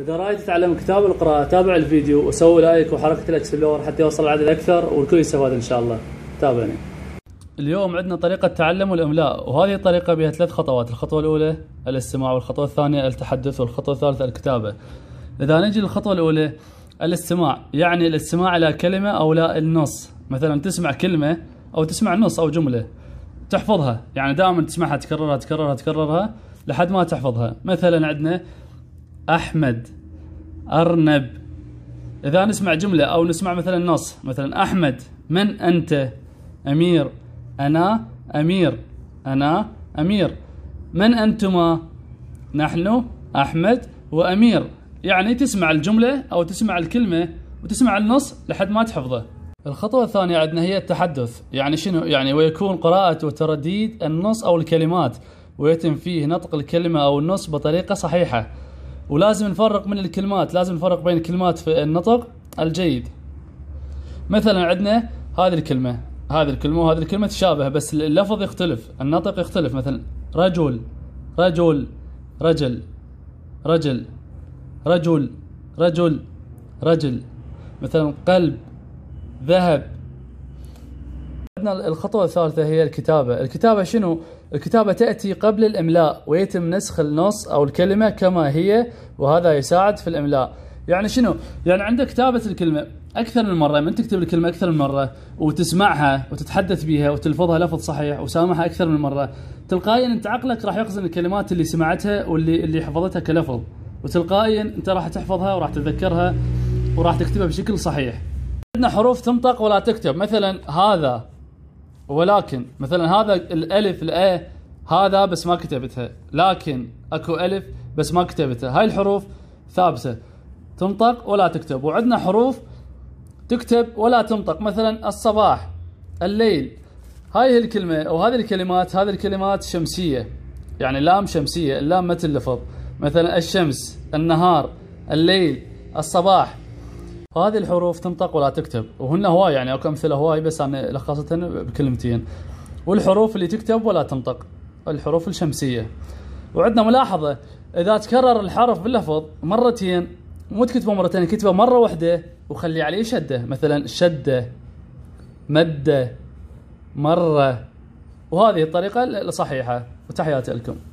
اذا رايت تتعلم كتاب القراءه تابع الفيديو وسوي لايك وحركه الاكسبلور حتى يوصل العدد اكثر والكل يستفاد ان شاء الله تابعني اليوم عندنا طريقة تعلم الإملاء وهذه الطريقة بها ثلاث خطوات الخطوة الأولى الاستماع والخطوة الثانية التحدث والخطوة الثالثة الكتابة إذا نجي للخطوة الأولى الاستماع يعني الاستماع إلى كلمة أو لا النص مثلا تسمع كلمة أو تسمع نص أو جملة تحفظها يعني دائما تسمعها تكررها تكررها تكررها لحد ما تحفظها مثلا عندنا أحمد أرنب إذا نسمع جملة أو نسمع مثلا نص مثلا أحمد من أنت أمير أنا أمير أنا أمير من أنتما نحن أحمد وأمير يعني تسمع الجملة أو تسمع الكلمة وتسمع النص لحد ما تحفظه الخطوة الثانية عندنا هي التحدث يعني شنو يعني ويكون قراءة وترديد النص أو الكلمات ويتم فيه نطق الكلمة أو النص بطريقة صحيحة ولازم نفرق من الكلمات لازم نفرق بين كلمات في النطق الجيد مثلا عندنا هذه الكلمة هذه الكلمة وهذه الكلمة تشابه بس اللفظ يختلف النطق يختلف مثلا رجل رجل رجل رجل رجل رجل رجل مثلا قلب ذهب عندنا الخطوة الثالثة هي الكتابة، الكتابة شنو؟ الكتابة تأتي قبل الإملاء ويتم نسخ النص أو الكلمة كما هي وهذا يساعد في الإملاء. يعني شنو؟ يعني عندك كتابة الكلمة أكثر من مرة، من تكتب الكلمة أكثر من مرة وتسمعها وتتحدث بها وتلفظها لفظ صحيح وسامعها أكثر من مرة، تلقائيا أنت عقلك راح يخزن الكلمات اللي سمعتها واللي اللي حفظتها كلفظ، وتلقائيا أنت راح تحفظها وراح تتذكرها وراح تكتبها بشكل صحيح. عندنا حروف تنطق ولا تكتب مثلا هذا ولكن مثلا هذا الالف الأ هذا بس ما كتبتها لكن اكو الف بس ما كتبتها هاي الحروف ثابته تنطق ولا تكتب وعندنا حروف تكتب ولا تنطق مثلا الصباح الليل هاي الكلمه او هذه الكلمات هذه الكلمات شمسيه يعني لام شمسيه اللام ما تلفظ مثلا الشمس النهار الليل الصباح هذه الحروف تنطق ولا تكتب وهن هواي يعني اكو امثله هواي بس انا يعني لخصتها بكلمتين والحروف اللي تكتب ولا تنطق الحروف الشمسيه وعندنا ملاحظه اذا تكرر الحرف باللفظ مرتين مو تكتبه مرتين كتبه مره واحده وخلي عليه شده مثلا شده مده مره وهذه الطريقه الصحيحه وتحياتي لكم